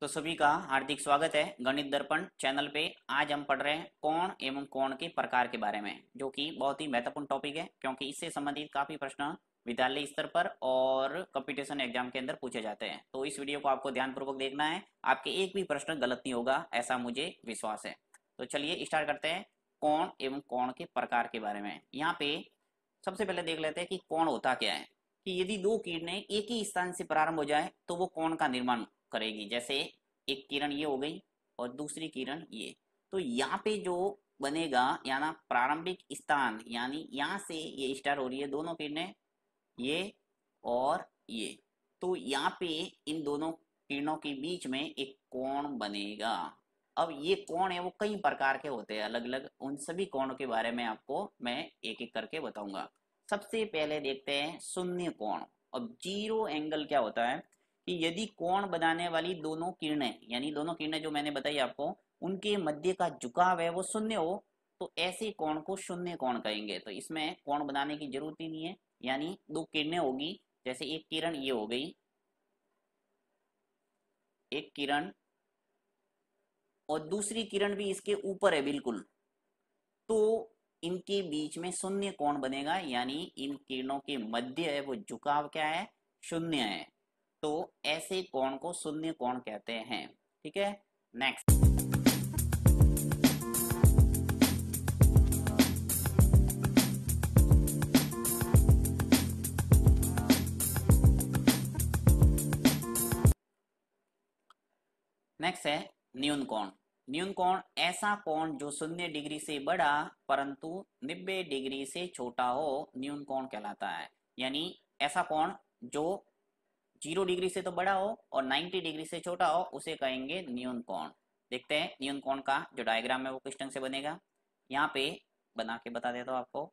तो सभी का हार्दिक स्वागत है गणित दर्पण चैनल पे आज हम पढ़ रहे हैं कोण एवं कोण के प्रकार के बारे में जो कि बहुत ही महत्वपूर्ण टॉपिक है क्योंकि इससे संबंधित काफी प्रश्न विद्यालय स्तर पर और कंपटीशन एग्जाम के अंदर पूछे जाते हैं तो इस वीडियो को आपको ध्यानपूर्वक देखना है आपके एक भी प्रश्न गलत नहीं होगा ऐसा मुझे विश्वास है तो चलिए स्टार्ट करते हैं कोण एवं कोण के प्रकार के बारे में यहाँ पे सबसे पहले देख लेते हैं कि कोण होता क्या है कि यदि दो किरणें एक ही स्थान से प्रारंभ हो जाए तो वो कोण का निर्माण करेगी जैसे एक किरण ये हो गई और दूसरी किरण ये तो यहाँ पे जो बनेगा यानी प्रारंभिक स्थान यानी यहाँ से ये स्टार हो रही है दोनों किरणें ये और ये तो यहाँ पे इन दोनों किरणों के बीच में एक कोण बनेगा अब ये कोण है वो कई प्रकार के होते हैं अलग अलग उन सभी कोणों के बारे में आपको मैं एक एक करके बताऊंगा सबसे पहले देखते हैं शून्य कोण अब जीरो एंगल क्या होता है कि यदि कोण बनाने वाली दोनों किरणें यानी दोनों किरणें जो मैंने बताई आपको उनके मध्य का झुकाव है वो शून्य हो तो ऐसे कोण को शून्य कोण कहेंगे तो इसमें कोण बनाने की जरूरत ही नहीं है यानी दो किरणें होगी जैसे एक किरण ये हो गई एक किरण और दूसरी किरण भी इसके ऊपर है बिल्कुल तो इनके बीच में शून्य कोण बनेगा यानी इन किरणों के मध्य है वो झुकाव क्या है शून्य है तो ऐसे कोण को शून्य कोण कहते हैं ठीक है नेक्स्ट नेक्स्ट है न्यून कोण न्यून कोण ऐसा कोण जो शून्य डिग्री से बड़ा परंतु नब्बे डिग्री से छोटा हो न्यून कोण कहलाता है यानी ऐसा कोण जो जीरो डिग्री से तो बड़ा हो और नाइन्टी डिग्री से छोटा हो उसे कहेंगे न्यून कोण देखते हैं न्यून कोण का जो डायग्राम है वो किस ढंग से बनेगा यहाँ पे बना के बता देता हूँ आपको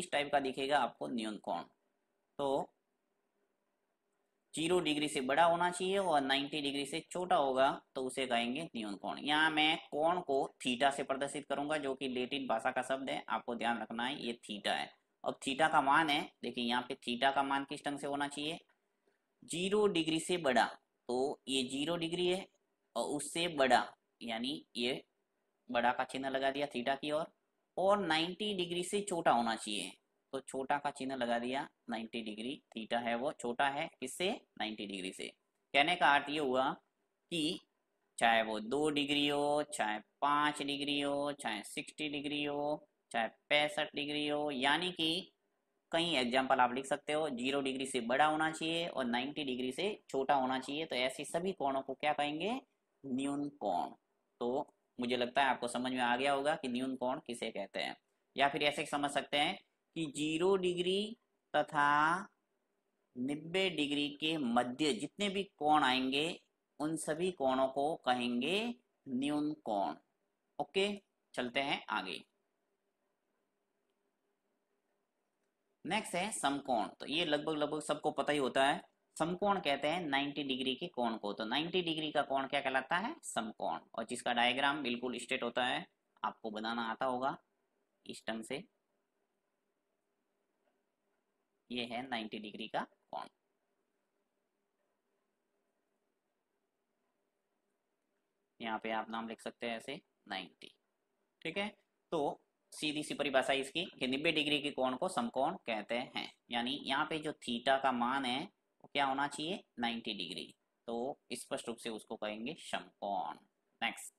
इस टाइप का दिखेगा आपको न्यून कोण तो जीरो डिग्री से बड़ा होना चाहिए और नाइन्टी डिग्री से छोटा होगा तो उसे कहेंगे न्यून कोण यहाँ मैं कोण को थीटा से प्रदर्शित करूंगा जो कि लेटिन भाषा का शब्द है आपको ध्यान रखना है ये थीटा है अब थीटा का मान है देखिए यहाँ पे थीटा का मान किस ढंग से होना चाहिए जीरो डिग्री से बड़ा तो ये जीरो डिग्री है और उससे बड़ा यानी ये बड़ा का चिन्ह लगा दिया थीटा की ओर और नाइन्टी डिग्री से छोटा होना चाहिए तो छोटा का चिन्ह लगा दिया 90 डिग्री थीटा है वो छोटा है किससे 90 डिग्री से कहने का अर्थ ये हुआ कि चाहे वो दो डिग्री हो चाहे पाँच डिग्री हो चाहे सिक्सटी डिग्री हो चाहे पैंसठ डिग्री हो यानी कि कई एग्जाम्पल आप लिख सकते हो जीरो डिग्री से बड़ा होना चाहिए और नाइन्टी डिग्री से छोटा होना चाहिए तो ऐसे सभी कोणों को क्या कहेंगे न्यून कोण तो मुझे लगता है आपको समझ में आ गया होगा कि न्यून कोण किसे कहते हैं या फिर ऐसे समझ सकते हैं कि जीरो डिग्री तथा नब्बे डिग्री के मध्य जितने भी कोण आएंगे उन सभी कोणों को कहेंगे न्यून कोण ओके चलते हैं आगे नेक्स्ट है समकोण तो ये लगभग लगभग सबको पता ही होता है समकोण कहते हैं 90 डिग्री के कोण को तो 90 डिग्री का कोण क्या कहलाता है समकोण और जिसका डायग्राम बिल्कुल स्ट्रेट होता है आपको बनाना आता होगा इस ढंग से ये है 90 डिग्री का कोण यहाँ पे आप नाम लिख सकते हैं ऐसे 90 ठीक है तो सीधी सी परिभाषा इसकी कि नब्बे डिग्री के कोण को समकोण कहते हैं यानी यहाँ पे जो थीटा का मान है वो क्या होना चाहिए 90 डिग्री तो स्पष्ट रूप से उसको कहेंगे समकोण नेक्स्ट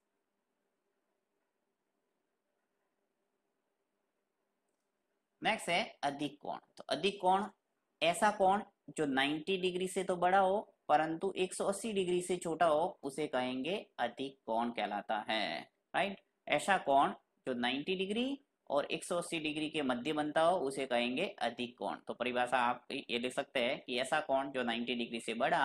नेक्स्ट है अधिक कोण तो अधिक कोण ऐसा कोण जो 90 डिग्री से तो बड़ा हो परंतु 180 डिग्री से छोटा हो उसे कहेंगे अधिक कोण कहलाता है राइट ऐसा कोण जो 90 डिग्री और 180 डिग्री के मध्य बनता हो उसे कहेंगे अधिक कोण तो परिभाषा आप ये देख सकते हैं कि ऐसा कोण जो 90 डिग्री से बड़ा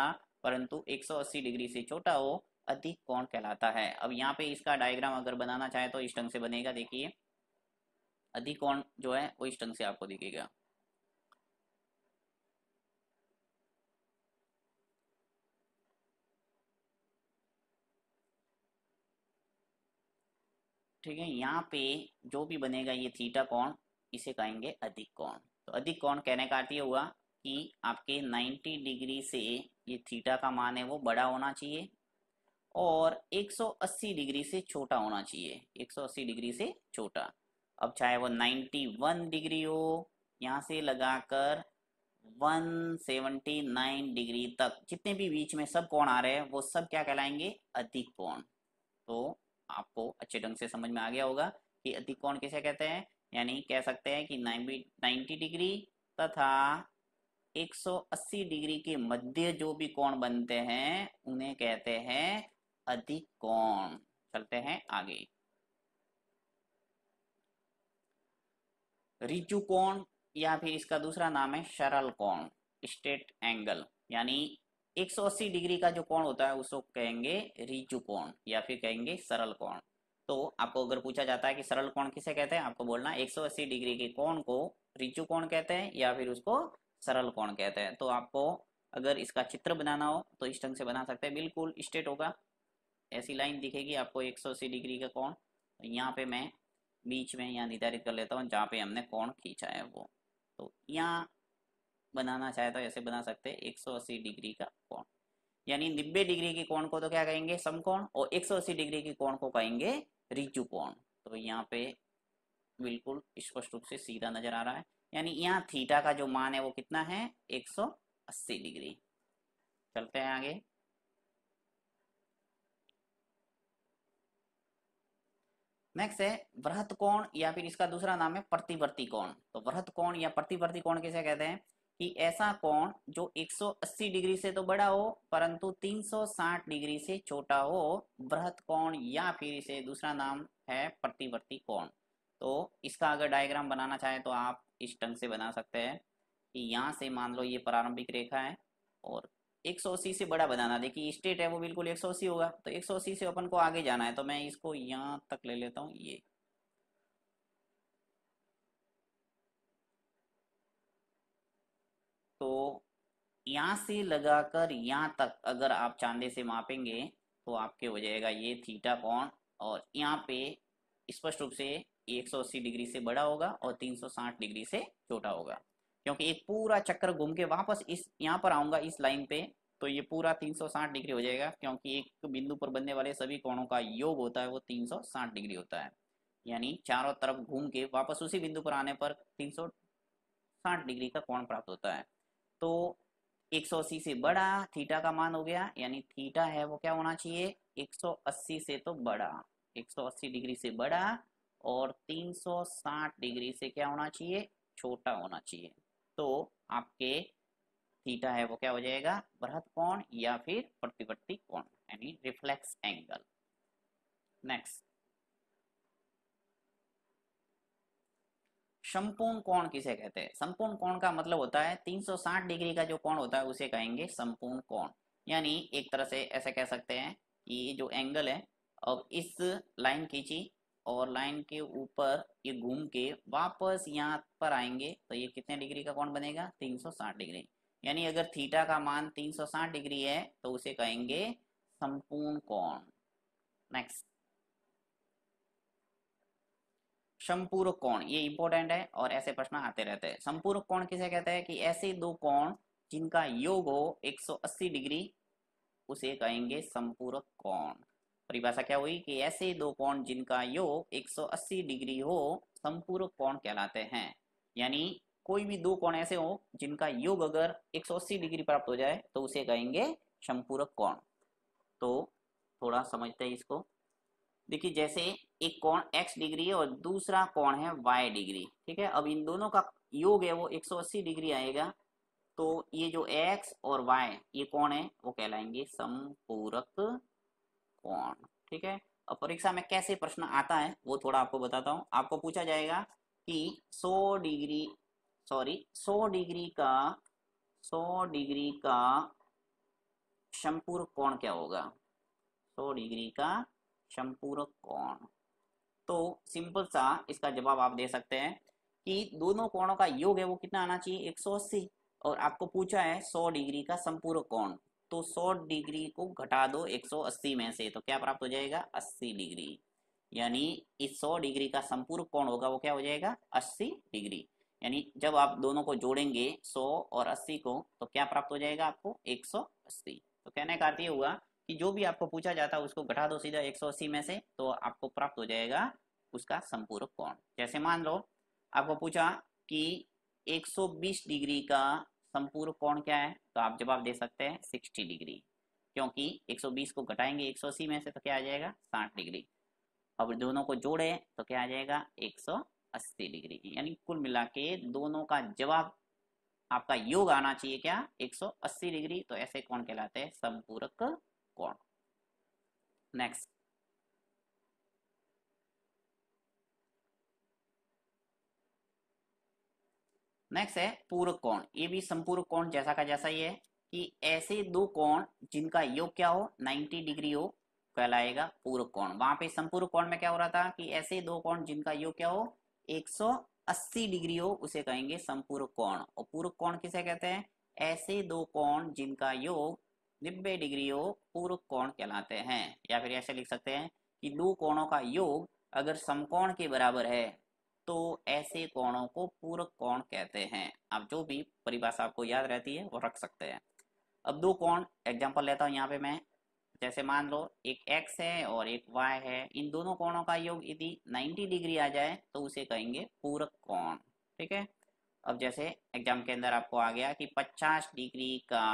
परंतु 180 डिग्री से छोटा हो अधिक कोण कहलाता है अब यहाँ पे इसका डायग्राम अगर बनाना चाहे तो इस ढंग से बनेगा देखिए अधिक कोण जो है वो इस ढंग से आपको दिखेगा ठीक है यहाँ पे जो भी बनेगा ये थीटा कोण इसे कहेंगे अधिक कोण तो अधिक कोण कहने का अर्थ ये हुआ कि आपके 90 डिग्री से ये थीटा का मान है वो बड़ा होना चाहिए और 180 डिग्री से छोटा होना चाहिए 180 डिग्री से छोटा अब चाहे वो 91 डिग्री हो यहाँ से लगाकर 179 डिग्री तक जितने भी बीच में सब कोण आ रहे हैं वो सब क्या कहलाएंगे अधिक कोण तो आपको अच्छे ढंग से समझ में आ गया होगा कि अधिक कोण किसे कहते हैं यानी कह सकते हैं कि नाइन्टी डिग्री तथा 180 डिग्री के मध्य जो भी कोण बनते हैं उन्हें कहते हैं अधिक कोण चलते हैं आगे रिजु कोण या फिर इसका दूसरा नाम है सरल कोण स्टेट एंगल यानी 180 डिग्री का जो कोण होता है उसको कहेंगे रिजु कोण या फिर कहेंगे सरल कोण तो आपको अगर पूछा जाता है कि सरल कोण किसे कहते हैं आपको बोलना 180 डिग्री के कोण को रिजु कोण कहते हैं या फिर उसको सरल कोण कहते हैं तो आपको अगर इसका चित्र बनाना हो तो इस ढंग से बना सकते हैं बिल्कुल स्ट्रेट होगा ऐसी लाइन दिखेगी आपको अस्सी डिग्री का कोण यहाँ पे मैं बीच में यहाँ निर्धारित कर लेता हूँ जहाँ पे हमने कोण खींचा है वो तो यहाँ बनाना चाहे तो ऐसे बना सकते हैं अस्सी डिग्री का कोण यानी नब्बे डिग्री के कोण को तो क्या कहेंगे समकोण और अस्सी डिग्री के कोण को कहेंगे रिजु कोण तो यहाँ पे बिल्कुल स्पष्ट रूप से सीधा नजर आ रहा है यानी यहाँ थीटा का जो मान है वो कितना है 180 डिग्री चलते हैं आगे नेक्स्ट है वृहत कोण या फिर इसका दूसरा नाम है प्रतिवर्ती कोण तो वृहत कोण या प्रतिवर्ती कोण किसे कहते हैं कि ऐसा कोण जो 180 डिग्री से तो बड़ा हो परंतु 360 डिग्री से छोटा हो बृहत कोण या फिर इसे दूसरा नाम है प्रतिवर्ती कोण तो इसका अगर डायग्राम बनाना चाहे तो आप इस ढंग से बना सकते हैं कि यहाँ से मान लो ये प्रारंभिक रेखा है और 180 से बड़ा बनाना देखिए स्टेट है वो बिल्कुल 180 होगा तो 180 से अपन को आगे जाना है तो मैं इसको यहाँ तक ले लेता हूँ ये तो यहाँ से लगाकर यहाँ तक अगर आप चांदे से मापेंगे तो आपके हो जाएगा ये थीटा कोण और यहाँ पे स्पष्ट रूप से 180 डिग्री से बड़ा होगा और 360 डिग्री से छोटा होगा क्योंकि एक पूरा चक्कर घूम के वापस इस यहाँ पर आऊंगा इस लाइन पे तो ये पूरा 360 डिग्री हो जाएगा क्योंकि एक बिंदु पर बनने वाले सभी कोणों का योग होता है वो 360 डिग्री होता है यानी चारों तरफ घूम के वापस उसी बिंदु पर आने पर तीन डिग्री का कोण प्राप्त होता है तो 180 से बड़ा थीटा का मान हो गया यानी थीटा है वो क्या होना चाहिए 180 से तो बड़ा 180 डिग्री से बड़ा और 360 डिग्री से क्या होना चाहिए छोटा होना चाहिए तो आपके थीटा है वो क्या हो जाएगा बृहत कोण या फिर प्रतिवर्ती कोण यानी रिफ्लेक्स एंगल नेक्स्ट संपूर्ण कोण किसे कहते हैं संपूर्ण कोण का मतलब होता है 360 डिग्री का जो कोण होता है उसे कहेंगे संपूर्ण कोण यानी एक तरह से ऐसे कह सकते हैं कि ये जो एंगल है अब इस लाइन खींची और लाइन के ऊपर ये घूम के वापस यहाँ पर आएंगे तो ये कितने डिग्री का कोण बनेगा 360 डिग्री यानी अगर थीटा का मान 360 डिग्री है तो उसे कहेंगे संपूर्ण कोण नेक्स्ट संपूर्ण कोण ये इंपॉर्टेंट है और ऐसे प्रश्न आते रहते हैं संपूर्ण कोण किसे कहते हैं कि ऐसे दो कोण जिनका योग हो 180 डिग्री उसे कहेंगे संपूरक कोण परिभाषा क्या हुई कि ऐसे दो कोण जिनका योग 180 डिग्री हो संपूरक कोण कहलाते हैं यानी कोई भी दो कोण ऐसे हो जिनका योग अगर 180 डिग्री प्राप्त हो जाए तो उसे कहेंगे संपूरक कोण तो थोड़ा समझते हैं इसको देखिए जैसे एक कोण x डिग्री है और दूसरा कोण है y डिग्री ठीक है अब इन दोनों का योग है वो 180 डिग्री आएगा तो ये जो x और y ये कोण है वो कहलाएंगे समपूरक कोण ठीक है अब परीक्षा में कैसे प्रश्न आता है वो थोड़ा आपको बताता हूँ आपको पूछा जाएगा कि 100 डिग्री सॉरी 100 डिग्री का 100 डिग्री का समपूरक कोण क्या होगा 100 डिग्री का संपूरक कोण तो सिंपल सा इसका जवाब आप दे सकते हैं कि दोनों कोणों का योग है वो कितना आना चाहिए 180 और आपको पूछा है 100 डिग्री का संपूरक कोण तो 100 डिग्री को घटा दो 180 में से तो क्या प्राप्त हो जाएगा 80 डिग्री यानी इस 100 डिग्री का संपूरक कोण होगा वो क्या हो जाएगा 80 डिग्री यानी जब आप दोनों को जोड़ेंगे 100 और 80 को तो क्या प्राप्त हो जाएगा आपको 180 तो कहने का अर्थ हुआ कि जो भी आपको पूछा जाता है उसको घटा दो सीधा 180 में से तो आपको प्राप्त हो जाएगा उसका संपूर्ण कोण जैसे मान लो आपको पूछा कि 120 डिग्री का संपूर्ण कोण क्या है तो आप जवाब दे सकते हैं सिक्सटी डिग्री क्योंकि एक को घटाएंगे एक में से तो क्या आ जाएगा साठ डिग्री अब दोनों को जोड़े तो क्या आ जाएगा 180 डिग्री यानी कुल मिला के दोनों का जवाब आपका योग आना चाहिए क्या 180 डिग्री तो ऐसे कौन कहलाते हैं संपूरक कौन नेक्स्ट नेक्स्ट है पूर्व कोण ये भी संपूर्ण कोण जैसा का जैसा ही है कि ऐसे दो कोण जिनका योग क्या हो 90 डिग्री हो कहलाएगा पूर्व कोण वहां पे संपूर्ण कोण में क्या हो रहा था कि ऐसे दो कोण जिनका योग क्या हो 180 डिग्री हो उसे कहेंगे संपूर्ण कोण और पूर्व कोण किसे कहते हैं ऐसे दो कोण जिनका योग नब्बे डिग्री पूर्व कोण कहलाते हैं या फिर ऐसे लिख सकते हैं कि दो कोणों का योग अगर समकोण के बराबर है तो ऐसे कोणों को पूरक कोण कहते हैं आप जो भी परिभाषा आपको याद रहती है वो रख सकते हैं अब दो कोण एग्जाम्पल लेता हूँ यहाँ पे मैं जैसे मान लो एक एक्स है और एक वाई है इन दोनों कोणों का योग यदि 90 डिग्री आ जाए तो उसे कहेंगे पूरक कोण ठीक है अब जैसे एग्जाम के अंदर आपको आ गया कि 50 डिग्री का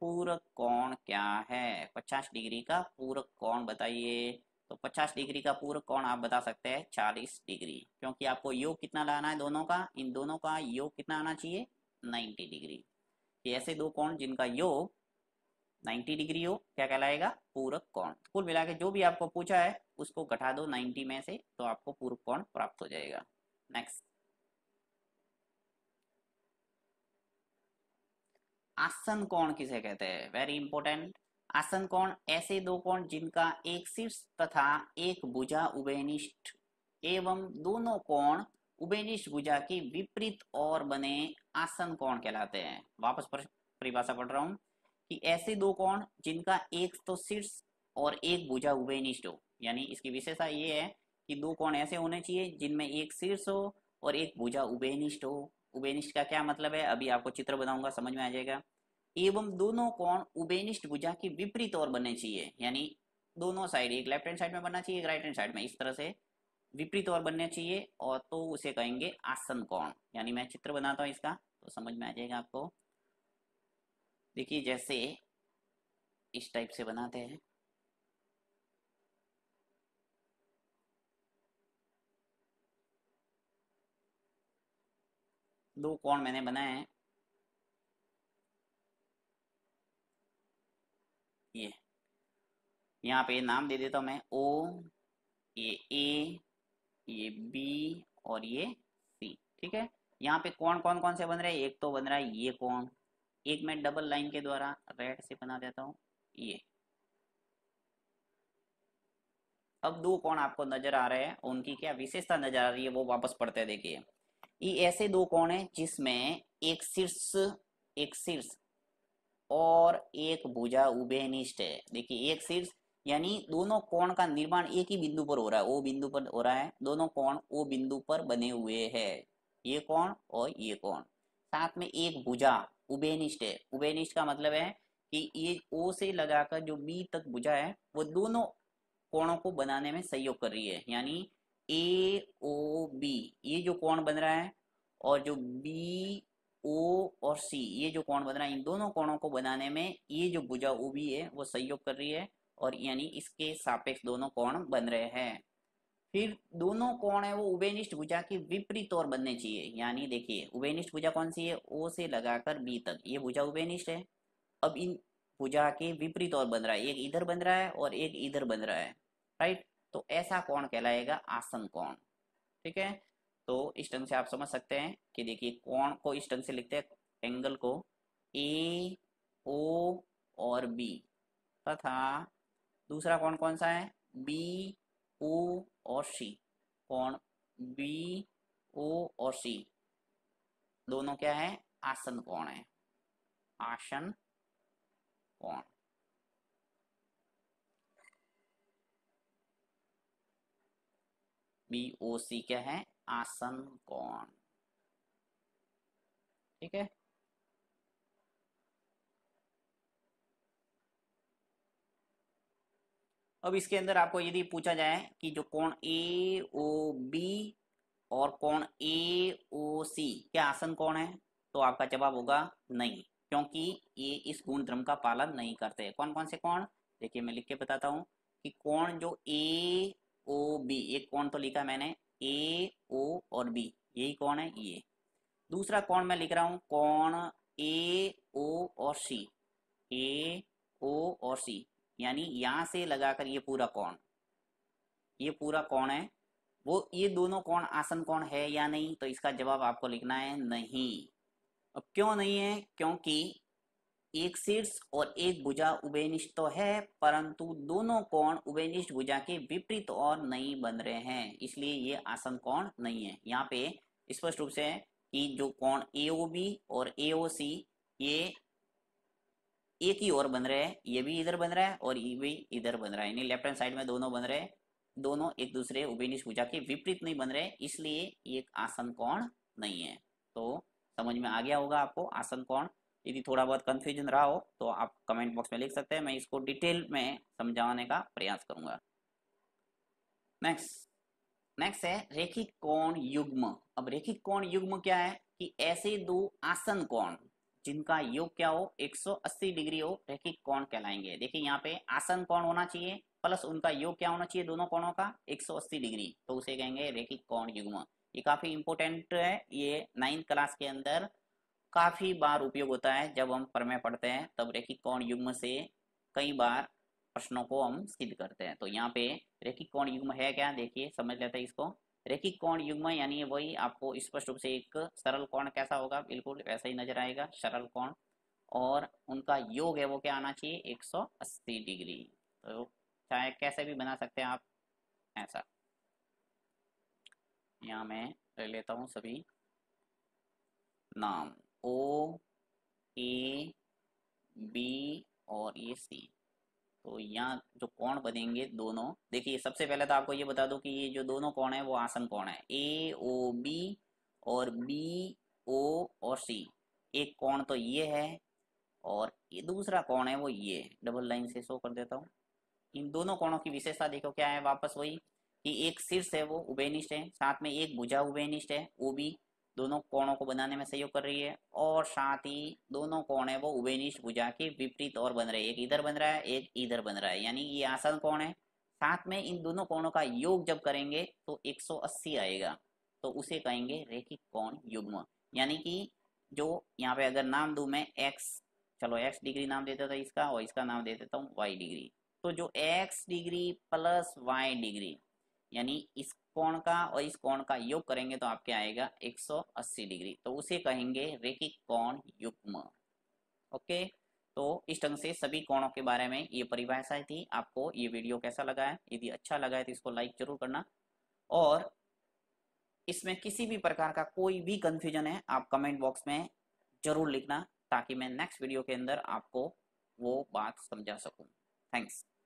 पूरक कोण क्या है 50 डिग्री का पूरक कोण बताइए तो 50 डिग्री का पूरक कोण आप बता सकते हैं 40 डिग्री क्योंकि आपको योग कितना लाना है दोनों का इन दोनों का योग कितना आना चाहिए 90 डिग्री ये ऐसे दो कोण जिनका योग 90 डिग्री हो क्या कहलाएगा पूरक कोण कुल मिला के जो भी आपको पूछा है उसको घटा दो 90 में से तो आपको पूरक कोण प्राप्त हो जाएगा नेक्स्ट आसन कोण किसे कहते हैं वेरी इंपॉर्टेंट आसन कोण ऐसे दो कोण जिनका एक शीर्ष तथा एक भुजा उभयनिष्ठ एवं दोनों कोण उभयनिष्ठ भुजा की विपरीत ओर बने आसन कोण कहलाते हैं वापस परिभाषा पढ़ रहा हूं कि ऐसे दो कोण जिनका एक तो शीर्ष और एक भुजा उभयनिष्ठ हो यानी इसकी विशेषता ये है कि दो कोण ऐसे होने चाहिए जिनमें एक शीर्ष हो और एक भुजा उभयनिष्ठ हो उबेनिष्ट का क्या मतलब है अभी आपको चित्र बनाऊंगा समझ में आ जाएगा एवं दोनों कोण उबेनिष्ट भुजा की विपरीत ओर बनने चाहिए यानी दोनों साइड एक लेफ्ट हैंड साइड में बनना चाहिए एक राइट हैंड साइड में इस तरह से विपरीत ओर बनने चाहिए और तो उसे कहेंगे आसन कोण यानी मैं चित्र बनाता हूँ इसका तो समझ में आ जाएगा आपको देखिए जैसे इस टाइप से बनाते हैं दो कोण मैंने बनाए हैं ये यहाँ पे नाम दे देता हूं मैं ओ ये ए ये बी और ये सी ठीक है यहाँ पे कौन कौन कौन से बन रहे हैं एक तो बन रहा है ये कौन एक मैं डबल लाइन के द्वारा रेड से बना देता हूँ ये अब दो कौन आपको नजर आ रहे हैं उनकी क्या विशेषता नजर आ रही है वो वापस पढ़ते देखिए ये ऐसे दो कोण है जिसमें एक शीर्ष एक शीर्ष और एक भुजा उभयनिष्ठ है देखिए एक शीर्ष यानी दोनों कोण का निर्माण एक ही बिंदु पर हो रहा है ओ बिंदु पर हो रहा है दोनों कोण ओ बिंदु पर बने हुए है ये कोण और ये कोण साथ में एक भुजा उभयनिष्ठ है उभयनिष्ठ का मतलब है कि ये ओ से लगाकर जो बी तक भुजा है वो दोनों कोणों को बनाने में सहयोग कर रही है यानी ए ओ बी ये जो कोण बन रहा है और जो बी ओ और सी ये जो कोण बन रहा है इन दोनों कोणों को बनाने में ये जो भुजा ओ बी है वो सहयोग कर रही है और यानी इसके सापेक्ष दोनों कोण बन रहे हैं फिर दोनों कोण है वो उभयनिष्ठ भुजा के विपरीत और बनने चाहिए यानी देखिए उभयनिष्ठ भुजा कौन सी है ओ से लगाकर बी तक ये भुजा उभयनिष्ठ है अब इन भुजा के विपरीत और बन रहा है एक इधर बन रहा है और एक इधर बन रहा है राइट तो ऐसा कौन कहलाएगा आसन कौन ठीक है तो इस ढंग से आप समझ सकते हैं कि देखिए कौन को इस ढंग से लिखते हैं एंगल को ए ओ और बी तथा दूसरा कौन कौन सा है बी ओ और सी कौन बी ओ और सी दोनों क्या है आसन कौन है आसन कौन बी ओ सी क्या है आसन कौन ठीक है अब इसके अंदर आपको यदि पूछा जाए कि जो कोण ए ओ बी और कोण ए ओ सी क्या आसन कौन है तो आपका जवाब होगा नहीं क्योंकि ये इस गुण धर्म का पालन नहीं करते कौन कौन से कोण देखिए मैं लिख के बताता हूं कि कोण जो ए ओ बी एक कौन तो लिखा मैंने ए ओ और बी यही कौन है ये दूसरा कौन मैं लिख रहा हूं कौन ए ओ और सी ए ओ और सी यानी यहां से लगाकर ये पूरा कौन ये पूरा कौन है वो ये दोनों कौन आसन कौन है या नहीं तो इसका जवाब आपको लिखना है नहीं अब क्यों नहीं है क्योंकि एक शीर्ष और एक भुजा उभयनिष्ठ तो है परंतु दोनों कोण उभयनिष्ठ भुजा के विपरीत और नहीं बन रहे हैं इसलिए ये आसन कोण नहीं है यहाँ पे स्पष्ट रूप से कि जो कोण एओबी और एओसी ये एक ही ओर बन रहे हैं ये भी इधर बन रहा है और ये भी इधर बन रहा है यानी लेफ्ट हैंड साइड में दोनों बन रहे हैं दोनों एक दूसरे उभयनिष्ठ भुजा के विपरीत नहीं बन रहे इसलिए ये आसन कोण नहीं है तो समझ में आ गया होगा आपको आसन कोण यदि थोड़ा बहुत कंफ्यूजन रहा हो तो आप कमेंट बॉक्स में लिख सकते हैं मैं इसको डिटेल में समझाने का प्रयास करूंगा नेक्स्ट नेक्स्ट है रेखिक कोण युग्म अब रेखिक कोण युग्म क्या है कि ऐसे दो आसन कोण जिनका योग क्या हो 180 डिग्री हो रेखिक कोण कहलाएंगे देखिए यहाँ पे आसन कोण होना चाहिए प्लस उनका योग क्या होना चाहिए दोनों कोणों का 180 डिग्री तो उसे कहेंगे रेखिक कोण युग्म ये काफी इंपोर्टेंट है ये नाइन्थ क्लास के अंदर काफी बार उपयोग होता है जब हम प्रमेय पढ़ते हैं तब रेखिक कोण युग्म से कई बार प्रश्नों को हम सिद्ध करते हैं तो यहाँ पे रेखिक कोण युग्म है क्या देखिए समझ लेते हैं इसको रेखिक कोण युग्म यानी वही आपको स्पष्ट रूप से एक सरल कोण कैसा होगा बिल्कुल वैसा ही नजर आएगा सरल कोण और उनका योग है वो क्या आना चाहिए 180 डिग्री तो चाहे कैसे भी बना सकते हैं आप ऐसा यहाँ मैं ले लेता हूँ सभी नाम ओ ए बी और ये सी तो यहाँ जो कोण बनेंगे दोनों देखिए सबसे पहले तो आपको ये बता दूं कि ये जो दोनों कोण है वो आसन कोण है ए ओ बी और बी ओ और सी एक कोण तो ये है और ये दूसरा कोण है वो ये डबल लाइन से शो कर देता हूँ इन दोनों कोणों की विशेषता देखो क्या है वापस वही कि एक शीर्ष है वो उभयनिष्ठ है साथ में एक भुजा उभयनिष्ठ है ओ बी दोनों कोणों को बनाने में सहयोग कर रही है और साथ ही दोनों कोण है वो उभयनिष्ठ भुजा के विपरीत और बन रहे हैं एक इधर बन रहा है एक इधर बन रहा है यानी ये आसन कोण है साथ में इन दोनों कोणों का योग जब करेंगे तो 180 आएगा तो उसे कहेंगे रेखिक कोण युग्म यानी कि जो यहाँ पे अगर नाम दू मैं एक्स चलो एक्स डिग्री नाम देता था इसका और इसका नाम दे देता हूँ वाई डिग्री तो जो X degree plus Y degree यानी इस कोण का और इस कोण का योग करेंगे तो आपके आएगा 180 डिग्री तो उसे कहेंगे रेखिक कोण युग्म ओके तो इस ढंग से सभी कोणों के बारे में ये परिभाषा थी आपको ये वीडियो कैसा लगा है यदि अच्छा लगा है तो इसको लाइक जरूर करना और इसमें किसी भी प्रकार का कोई भी कंफ्यूजन है आप कमेंट बॉक्स में जरूर लिखना ताकि मैं नेक्स्ट वीडियो के अंदर आपको वो बात समझा सकूं थैंक्स